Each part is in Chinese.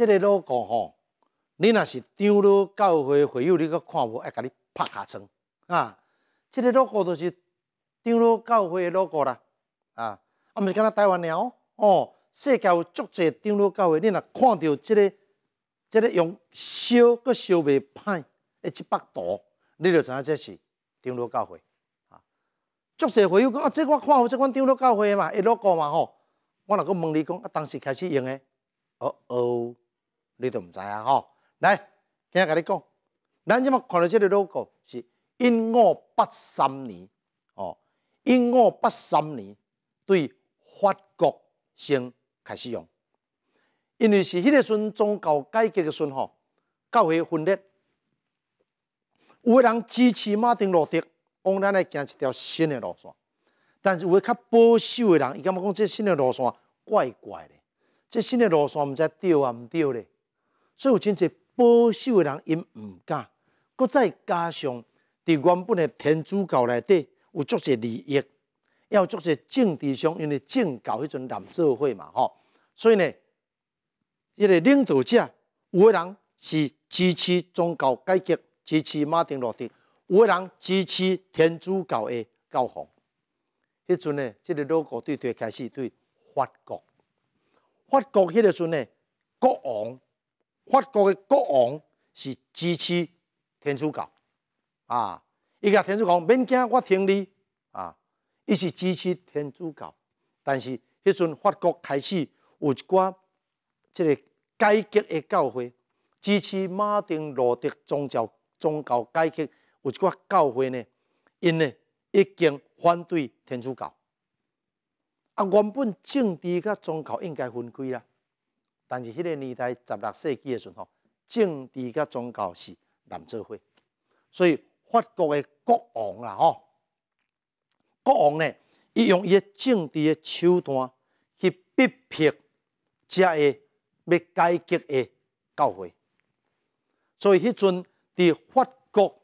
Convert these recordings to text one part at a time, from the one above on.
这个 logo 吼，你若是张罗教会会友，你搁看无，要甲你拍下床啊！这个 logo 就是张罗教会的 logo 啦啊！阿不是若台湾鸟哦，世界有足侪张罗教会，你若看到这个这个用烧搁烧袂歹，一几百度，你就知影这是张罗教会啊！足侪会友讲啊，这我看好这款张罗教会嘛，logo 嘛吼，我若个问你讲啊，当时开始用诶，哦哦。你都毋知影吼，来，今日讲你讲，咱即嘛看到 l o 路 o 是一五八三年哦，一五八三年对法国先开始用，因为是迄个时宗教改革的时吼，教会分裂，有人支持马丁路德，往咱来行一条新的路线，但是有诶较保守的人伊感觉讲这新的路线怪怪咧，这新的路线毋知对啊毋对咧。所以有真济保守的人因毋敢，搁再加上，伫原本的天主教内底有足侪利益，也有足侪政治上，因为政教迄阵两社会嘛吼，所以呢，迄个领导者有的人是支持宗教改革，支持马丁路德，有的人支持天主教的教皇。迄阵呢，即个 g 国对对开始对法国，法国迄个阵呢，国王。法国的国王是支持天主教啊，伊甲天主教免惊我听你啊，伊是支持天主教。但是迄阵法国开始有一寡即个改革的教会支持马丁路德宗教宗教改革，有一寡教会呢，因呢已经反对天主教啊。原本政治甲宗教应该分开啦。但是迄个年代十六世纪的时候，政治甲宗教是难做伙，所以法国的国王啦吼，国王呢，伊用伊诶政治的手段去逼迫遮个要改革的教会，所以迄阵伫法国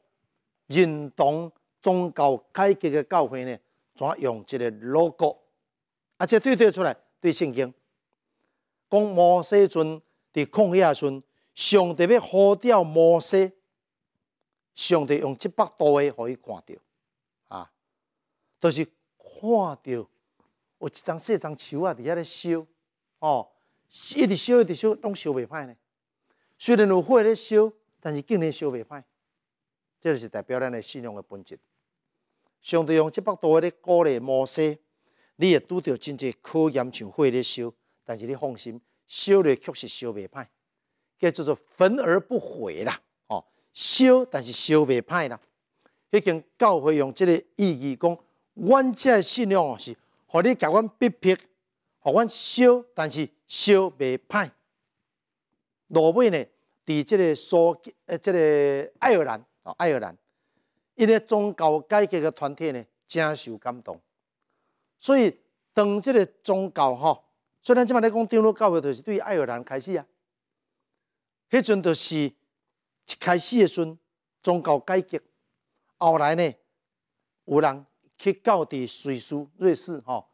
认同宗教改革诶教会呢，怎用一个 logo，而且对对出来对圣经。讲摩西阵伫旷野阵，上帝要呼召摩西，上帝用一百多个互伊看到，啊，都是看到，有一张、细张树啊，伫遐咧烧，哦，一直烧、一直烧，拢烧袂歹呢。虽然有火咧烧，但是竟然烧袂歹，这就是代表咱的信仰的本质。上帝用一百多个鼓励摩西，你也拄着真济考验，像火咧烧。但是你放心，烧的确实烧未歹，叫做焚而不毁啦，哦，烧但是烧未歹啦。已经教会用这个意义讲，阮这信仰是互你甲阮逼迫，互阮烧但是烧未歹。挪尾呢，在这个苏呃这个爱尔兰哦，爱尔兰，一个宗教改革的团体呢，真受感动。所以当这个宗教哈。所以咱即摆咧讲天主教会，就是对爱尔兰开始啊。迄阵就是一开始诶时阵宗教改革，后来呢有人去到伫瑞士、瑞士吼，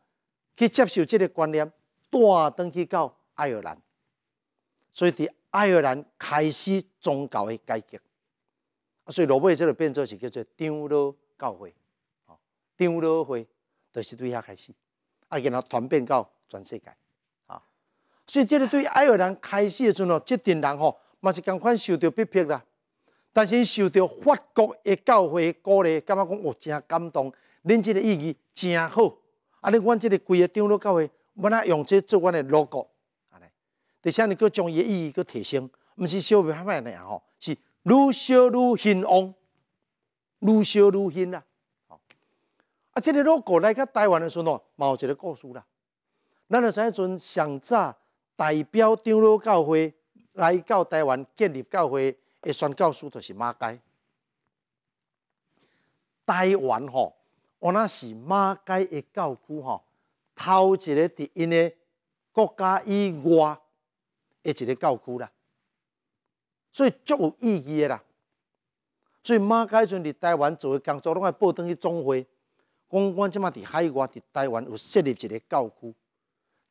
去接受即个观念，带转去到爱尔兰。所以伫爱尔兰开始宗教诶改革，啊，所以落尾即个变做是叫做天主教会，吼，天主会就是对遐开始，啊，然后传遍到全世界。所以，这个对爱尔兰开始的时阵哦，这群人吼，嘛是同款受到逼迫啦。但是，受到法国的教会鼓励，感觉讲哦？真感动，恁这个意义真好。啊，你讲这个规个长老教会，要哪用这做阮的路 o 啊嘞，而且你佮将伊的意义佮提升，毋是小别拍卖尔吼，是愈小愈兴旺，愈小愈兴啦。啊，这个 logo 来台湾的时阵哦，有一个故事啦。咱就知迄阵上早代表进入教会，来到台湾建立教会的宣教书就是马街。台湾吼，我那是马街的教区吼，头一个伫因尼国家以外的一个教区啦，所以足有意义的啦。所以马街伫台湾做的工作，拢爱报登去总会，讲阮即今嘛海外、伫台湾有设立一个教区。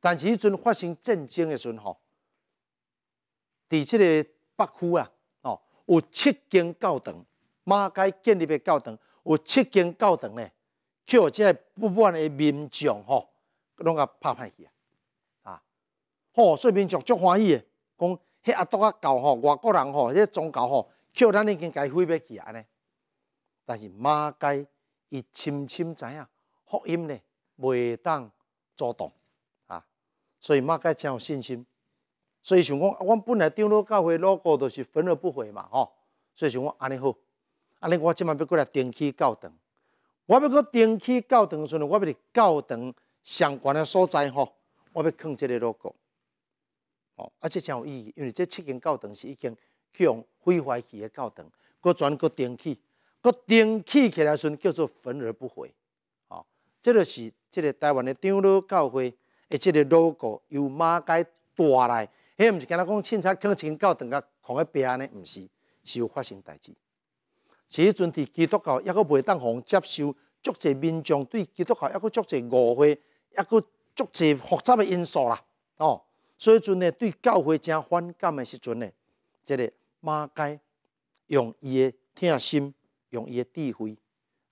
但是迄阵发生战争的时阵吼，伫即个北区啊，哦，有七间教堂，马街建立的教堂有七间教堂呢，叫个不满的民众吼，拢甲拍歹去啊！啊，吼，所以民众足欢喜的，讲迄阿多啊教吼，外国人吼，迄宗教吼，叫咱已经伊毁灭去啊呢。但是马街伊深深知影福音呢，袂当阻挡。所以马哥真有信心，所以想讲，我本来张老教会 logo 就是焚而不毁嘛，吼，所以想讲安尼好，安尼我即晚要过来定期教堂。我要去定期教堂的时阵，我要伫教堂相关的所在，吼，我要放即个 logo，哦，而且真有意义，因为这七间教堂是已经去用非法去的教堂，我全过定期，我定期起来时，阵叫做焚而不毁，哦，这著是即个台湾的张老教会。伊即个 logo 由马街带来，迄毋是敢若讲凊彩看清教堂个空一爿呢？毋是是有发生代志。迄阵伫基督教抑阁袂当予接受，足侪民众对基督教抑阁足侪误会，抑阁足侪复杂个因素啦。哦，所以阵呢对教会正反感个时阵呢，即个马街用伊个听心，用伊个智慧。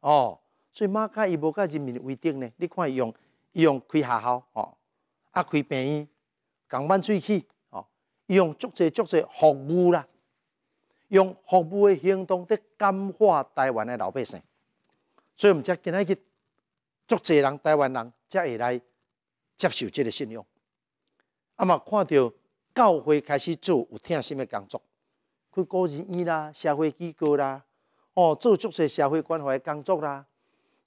哦，所以马街伊无甲人民为顶呢？你看伊用伊用开学校哦。啊，开便宜，讲翻嘴去，哦，用足侪足侪服务啦，用服务的行动在感化台湾的老百姓，所以毋则今仔去，足侪人台湾人才会来接受即个信仰。啊嘛，看到教会开始做有天心的工作，去孤儿院啦，社会机构啦，哦，做足侪社会关怀的工作啦，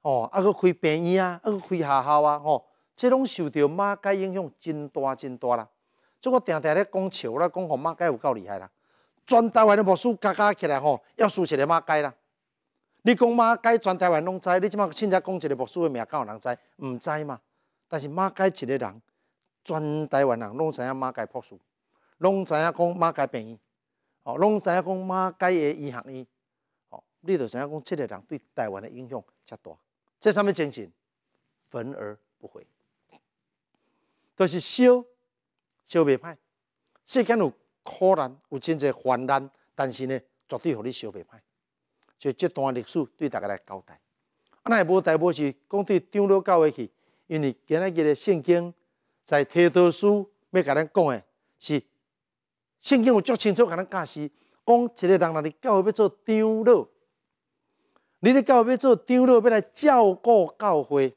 哦，啊个开病院啊，啊个开学校啊，哦。即拢受到马改影响真大，真大啦！即个定定咧讲笑啦，讲马改有够厉害啦！全台湾的牧师加加起来吼，要输一个马改啦。你讲马改全台湾拢知，你即马凊彩讲一个牧师的名，敢有人知？毋知嘛？但是马改一个人，全台湾人拢知影马改博士，拢知影讲马改病医，哦，拢知影讲马改的医学院。哦，你就知影讲，即个人对台湾的影响较大。这上面精神，焚而不悔。著是烧烧袂歹，世间有苦难，有真侪患难，但是呢，绝对互你烧袂歹。就这段历史对大家来交代。啊，那无代无是讲对长老教会去，因为今仔日的圣经在提多书要甲咱讲诶，是圣经有足清楚甲咱解释，讲一个人若伫教会要做长老，你咧教会要做长老，要来照顾教会，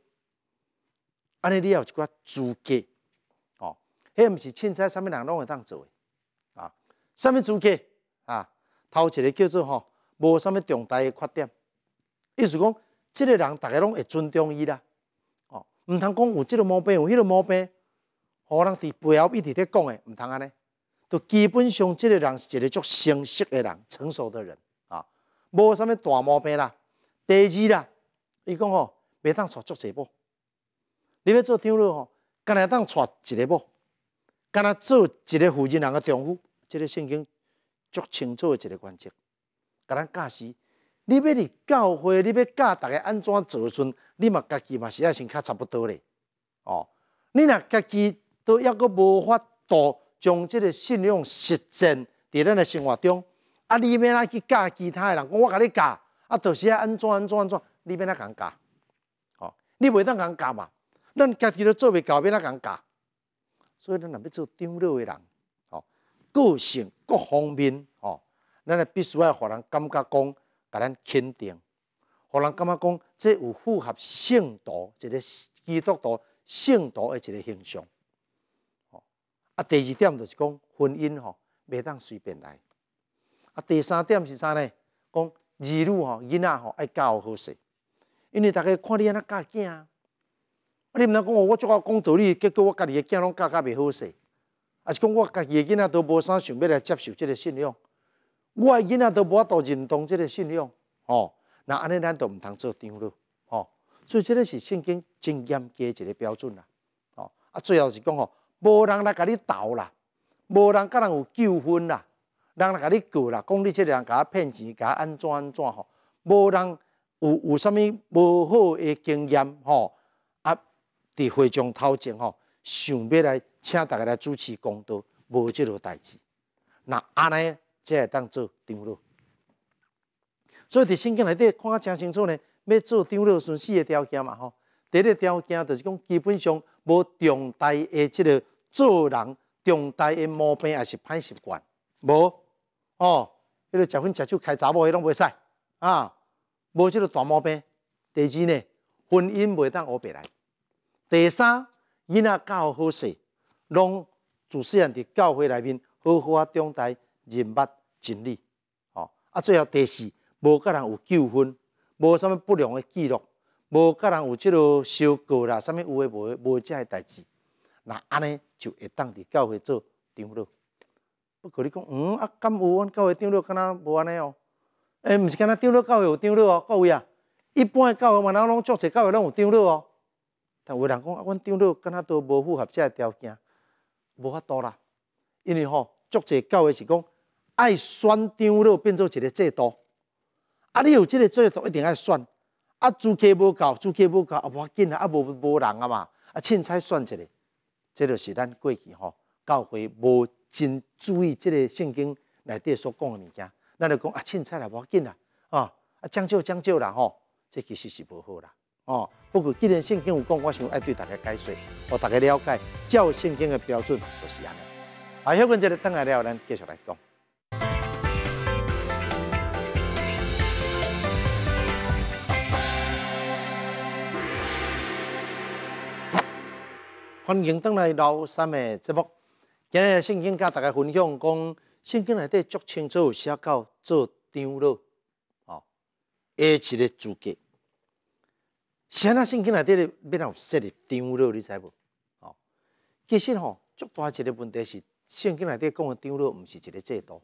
安尼你要一寡资格。迄毋是凊彩，上面人拢会当做诶，啊，上面主客啊，头一个叫做吼，无什么重大诶缺点，意思讲，这个人逐个拢会尊重伊啦，哦，毋通讲有即个毛病，有迄个毛病，可人伫背后一直咧讲诶，毋通安尼。都基本上即个人是一个足成熟诶人，成熟的人啊，无啥物大毛病啦。第二啦，伊讲吼，未当娶足侪某，你要做登录吼，干呐当娶一个某。敢若做一个负责人的丈夫，这个圣经足清楚的一个原则。甲咱教习，你要伫教会，你要教大家安怎时阵，你嘛家己嘛是爱先较差不多咧。哦，你若家己都抑阁无法度将即个信仰实践伫咱诶生活中，啊，你要怎去教其他诶人，我甲你教，啊，著是爱安怎安怎安怎，你边来敢教？哦，你袂当敢教嘛？咱家己都做袂要边来敢教？所以，咱若要做长力的人，吼，个性各方面，吼，咱咧必须要互人感觉讲，甲咱肯定，互人感觉讲，这有符合圣道一个基督徒圣道的一个形象。吼，啊，第二点就是讲婚姻，吼，袂当随便来。啊，第三点是啥呢？讲儿女，吼，囡仔，吼，爱教好势，因为大家看你安那教囝。我你毋通讲我，我做我讲道理，结果我家己个囝拢教甲袂好势，还是讲我家己个囝都无啥想要来接受即个信仰，我个囝都无度认同即个信仰，哦，那安尼咱都毋通做张咯，哦，所以即个是圣经经验加一个标准啦，哦，啊，最后是讲哦，无人来甲你斗啦，无人甲人有纠纷啦，人来甲你告啦，讲你即个人甲骗钱，甲安怎安怎吼，无人有有啥物无好诶经验吼。伫会场头前吼，想要来请大家来主持公道，无即落代志，那安尼则会当做张罗。所以伫圣经内底看诚清楚呢，要做张罗顺四个条件嘛吼，第一个条件就是讲基本上无重大诶即个做人重大诶毛病，也是歹习惯，无哦，迄个食薰、食酒开查某，迄拢袂使啊，无即落大毛病。第二呢，婚姻袂当乌白来。第三，囡仔教好势，拢主持人伫教会内面好好啊，张台认捌真理，哦，啊，最后第四，无甲人有纠纷，无啥物不良的记录，无甲人有即啰小过啦，啥物有诶无诶，无遮诶代志，那安尼就会当伫教会做长老。不过你讲，嗯啊，敢有，阮教会长老敢若无安尼哦？诶，毋是敢若长老教会有长老哦，各位啊，一般诶教会嘛，若拢足侪教会拢有长老哦。但有人讲啊，阮张了，敢若都无符合这个条件，无法度啦。因为吼，足侪教会是讲爱选张了变做一个制度。啊，你有即个制度一定爱选，啊，资格无够，资格无够，啊，无要紧啊，啊，无无人啊嘛，啊，凊彩选一个，即就是咱过去吼教会无真注意即个圣经内底所讲的物件，咱就讲啊，凊彩啦，无要紧啦，啊，啊将就将就啦吼，这其实是无好啦。哦，不过既然圣经有讲，我想爱对大家解说，让大家了解照圣经的标准就是安尼。啊，休困这里等下了咱继续来讲。欢迎登来老三的节目，今日圣经甲大家分享讲，圣经内底足清有写到做长了，哦，一个资格。圣经内底咧要来有设立长老，你知无？哦，其实吼，足大一个问题是，圣经内底讲的长老毋是一个制度，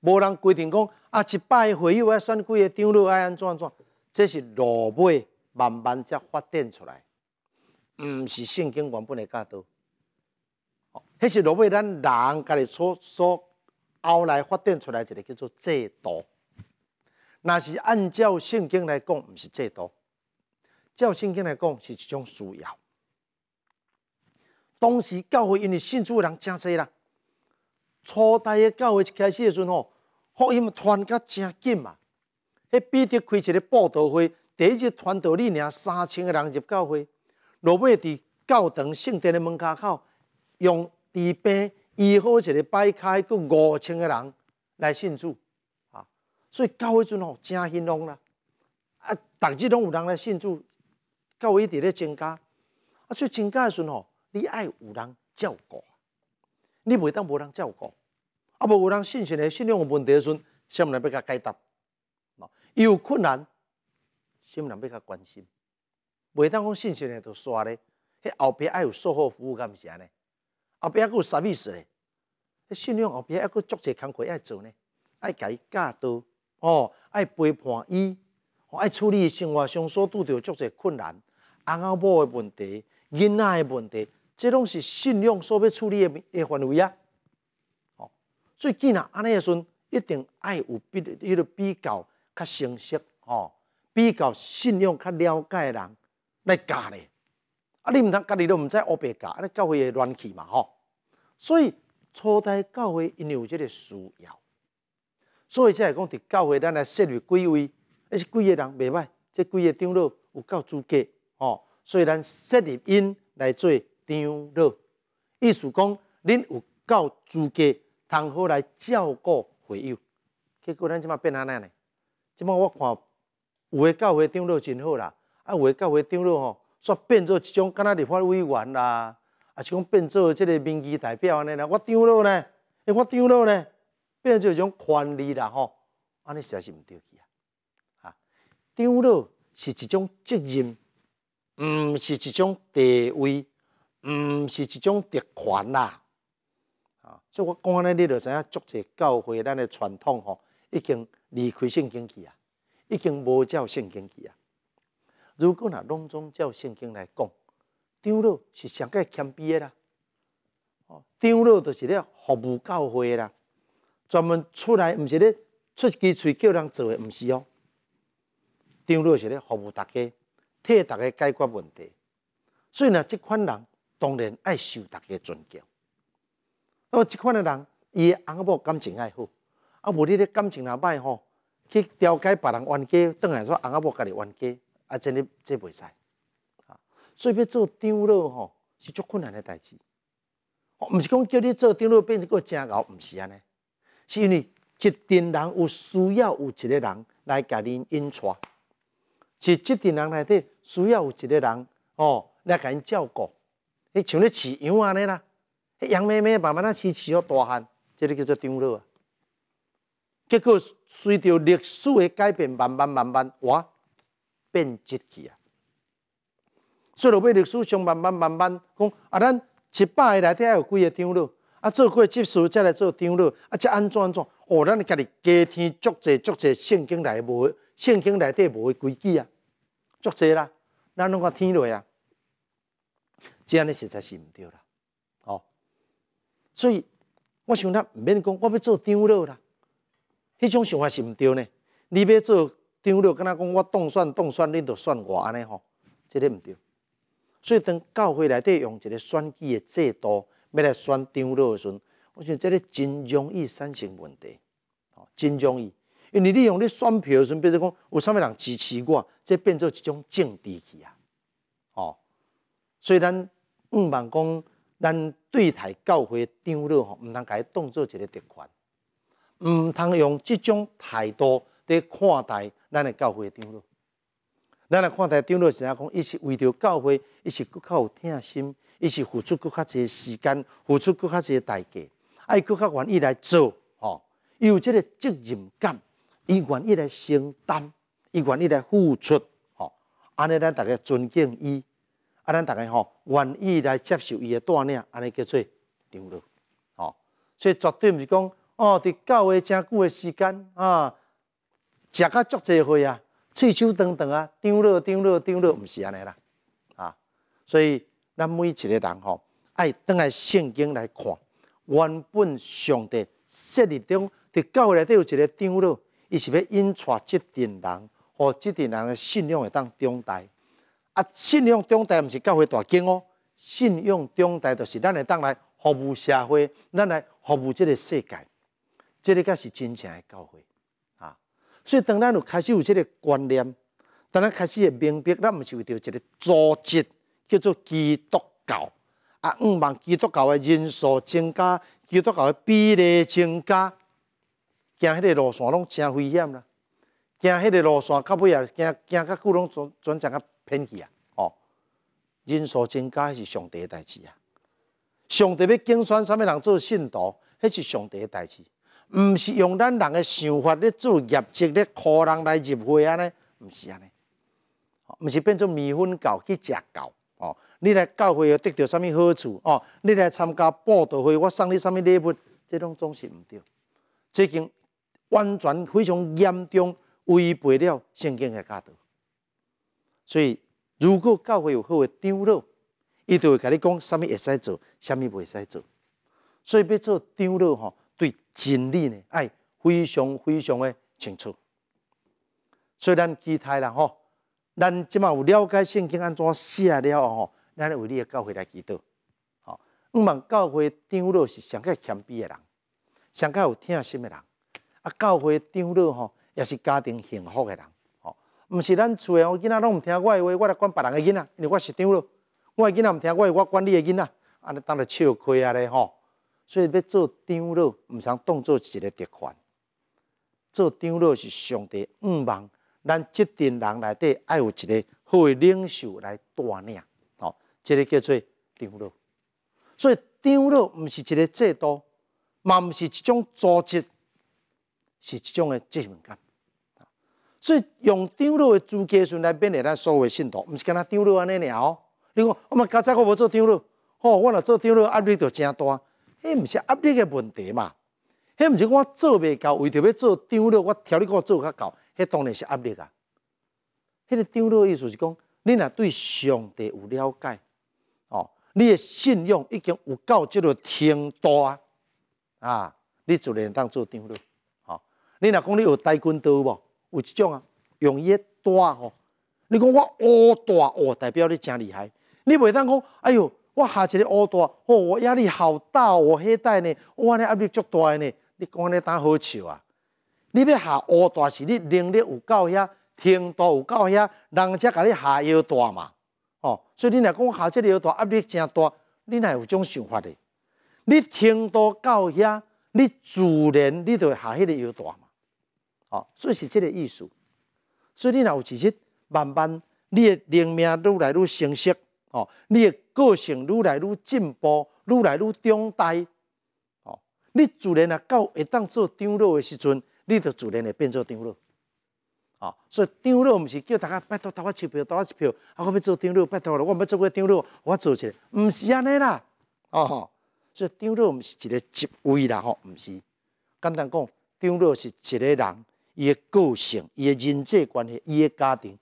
无人规定讲啊，一摆会友要选几个长老，要安怎安怎？这是罗马慢慢才发展出来，毋是圣经原本的教导。哦，迄是罗马咱人家己所所后来发展出来一个叫做制度，若是按照圣经来讲，毋是制度。教圣经来讲是一种需要。当时教会因为信主的人真侪啦，初代的教会一开始的时阵吼，福音传较真紧嘛，迄彼得开一个布道会，第一日传道你领三千个人入教会，落尾伫教堂圣殿的门口用地板、医好一个摆开，佫五千个人来庆祝啊，所以教会阵吼真兴隆啦，啊，逐日拢有人来庆祝。教会伫咧增加，啊，以增加诶时阵吼，你爱有人照顾，你袂当无人照顾，啊，无有人信任诶信用有问题诶时阵，什么人要甲解答？伊有困难，啥物人要甲关心？袂当讲信任诶就刷咧，迄后壁爱有售后服务干毋是安尼？后壁还佫有 service 咧，迄信用后壁还佫足侪工课要做呢，爱甲伊教导，哦，爱陪伴伊。爱处理生活上所着诶足侪困难、翁仔某的问题、囡仔的问题，这拢是信用所要处理的的范围啊。哦，所以见安尼诶时阵，一定爱有比、迄个比较较成熟哦，比较信用较了解人来教你。啊，你毋通家己都毋知乌白教，阿咧教会乱去嘛吼。所以初代教会因有即个需要，所以才会讲，伫教会咱来设立几位。即是贵个人未歹，即几个长老有够资格吼。所以咱设立因来做长老，意思讲恁有够资格，通好来照顾会友。结果咱即马变安尼呢？即马我看有的教会长老真好啦，啊有的教会长老吼，煞变做一种敢若立法委员啦，啊是讲变做即个民意代表安尼啦。我长老呢？诶我长老呢？变做一种权利啦吼，安尼实在是毋对起啊。丢了是一种责任，毋是一种地位，毋是一种特权啦，啊！所以我讲安尼，你就知影，足侪教会咱的传统吼，已经离开圣经去啊，已经无照圣经去啊。如果若拢总照圣经来讲，丢了是上个谦卑啦，哦，丢了就是咧服务教会啦，专门出来毋是咧出支喙叫人做的，毋是哦。张罗是咧服务大家，替大家解决问题，所以呢，即款人当然爱受大家尊敬。那么即款的人，伊仔某感情爱好，啊，无你咧感情若歹吼，去调解别人冤家，来煞说仔某家己冤家，啊，真咧这袂使。啊，所以要做张罗吼，是足困难的代志。哦，毋是讲叫你做张罗变成个正猴，毋是安尼，是因为一定人有需要有一个人来甲你引错。是即定人内底需要有一个人哦，来甲因照顾。迄像咧饲羊安尼啦，羊妹妹慢慢仔饲饲到大汉，即个叫做张啊。结果随着历史的改变，慢慢慢慢，哇，变质去啊！所以落尾历史上慢慢慢慢讲啊，咱一百个内底还有几个张乐啊，做过技事再来做张乐啊，则安怎安怎？哦，咱家己加添足者足者圣经内无圣经内底无规矩啊！足济啦，咱拢讲天路啊，这样呢实在是毋对啦，哦。所以我想咱毋免讲我要做张老啦，迄种想法是毋对呢。你要做张老，敢若讲我当选当选，你就选我安尼吼，即个毋对。所以当教会内底用一个选举的制度，要来选张老的时，阵，我想即个真容易产生问题，哦，真容易。因为你用你选票，时变成讲有啥物人支持我，这变做一种政治去啊！哦，所以咱毋茫讲，咱对待教会张罗吼，毋通甲伊当做一个特权，毋通用即种态度咧看待咱的教会张老。咱来看待张老是怎样讲，伊是为着教会，伊是佫较有疼心，伊是付出佫较侪时间，付出佫较侪代价，爱佫较愿意来做，吼，有即个责任感。伊愿意来承担，伊愿意来付出，吼，安尼咱大家尊敬伊，安尼大家吼愿意来接受伊的带领，安尼叫做张乐，吼，所以绝对毋是讲哦，伫教会真久的时间啊，食甲足济岁啊，喙手长长啊，张乐张乐张乐，毋是安尼啦，啊，所以咱每一个人吼，爱登来圣经来看，原本上帝设立中伫教会内底有一个张乐。伊是要因带即阵人，互即阵人的信用会当中大，啊，信用中大毋是教会大经哦，信用中大就是咱会当来服务社会，咱来服务即个世界，即个才是真正的教会啊。所以当咱有开始有即个观念，当咱开始会明白，咱毋是为着一个组织叫做基督教，啊，唔望基督教的人数增加，基督教的比例增加。行迄个路线拢真危险啦！行迄个路线，到尾也行行较久，拢转转成较偏去啊！哦，人数增加是上帝的代志啊！上帝要竞选啥物人做信徒，迄是上帝的代志，毋是用咱人诶想法咧做业绩咧，靠人来入会安尼，毋是安尼，毋是变做面粉狗去食狗。哦！你来教会要得到啥物好处哦？你来参加布道会，我送你啥物礼物？这拢总是唔对，最近。完全非常严重违背了圣经的教导。所以，如果教会有好的长老，伊就会甲你讲，什么会使做，什么袂使做。所以，要做长老吼，对真理呢，爱非常非常的清楚。所以，咱其他人吼，咱即码有了解圣经安怎写了吼，咱会为你的教会来祈祷。吼，毋们教会长老是上较谦卑的人，上较有听心的人。啊，教会长老吼，也是家庭幸福的人吼，毋是咱厝吼囡仔拢毋听我的话，我来管别人的囡仔，因为我是长老，我的囡仔毋听我的，我管你的囡仔，安尼当著笑开啊嘞吼。所以要做长老，毋通当做一个特权。做长老是上帝毋望咱即阵人内底爱有一个好领袖来带领，吼，这个叫做长老。所以长老毋是一个制度，嘛毋是一种组织。是一种诶责任感，所以用张罗嘅主耶稣来变励咱所谓信徒，毋是讲咱张罗安尼了。你讲我们刚才我无做张罗，吼，我若做张罗，压力就真大，迄毋是压力诶问题嘛，迄毋是我做未到，为着要做张罗，我调你个做较到，迄当然是压力啊。迄个张罗意思是讲，你若对上帝有了解，哦，你诶信仰已经有到即落天大啊，啊，你自然当做张罗。你若讲你有大棍刀无？有即种啊，用伊一大吼。你讲我乌大，乌代表你真厉害。你袂当讲，哎哟，我下一个乌大，我压力好大，哦，迄带呢，我压力足大呢。你讲尼当好笑啊！你要下乌大是你能力有够遐，程度有够遐，人家甲你下腰大嘛。哦，所以你若讲下即个腰大压力真大，你若有种想法嘞。你程度够遐，你自然你就会下迄个腰大。哦，所以是这个意思。所以你若有其实慢慢，你的灵命愈来愈成熟，哦，你的个性愈来愈进步，愈来愈长大，哦，你自然啊到会当做长老的时阵，你就自然会变做长老。哦，所以长老毋是叫大家拜托投我一票，投我一票。啊，我要做长老，拜托了。我毋要做过长老，我做起来，毋是安尼啦。哦，所以长老毋是一个职位啦，吼，毋是。简单讲，长老是一个人。伊诶个性，伊诶人际关系，伊诶家庭，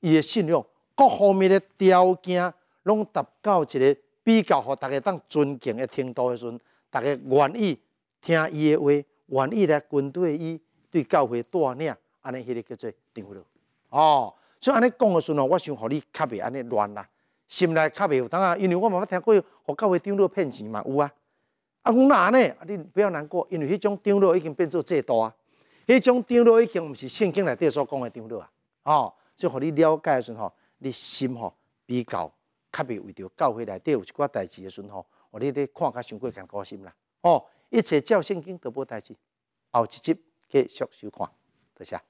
伊诶信用各方面诶条件，拢达到一个比较，互大家当尊敬诶程度诶时阵，大家愿意听伊诶话，愿意来跟随伊，对教会带领，安尼迄个叫做定位哦，所以安尼讲诶时阵哦，我想互你较袂安尼乱啦，心内较袂有等啊，因为我嘛捌听过，互教会张罗骗钱嘛有啊。啊，阮我难呢，你不要难过，因为迄种张罗已经变做制度啊。迄种张罗已经毋是圣经内底所讲的张罗啊，哦，就互你了解的时阵吼，你心吼比较，较袂为着教会内底有一寡代志的时阵吼，互你咧看较伤过艰苦心啦，哦，一切照圣经都无代志，后一集继续收看，得谢。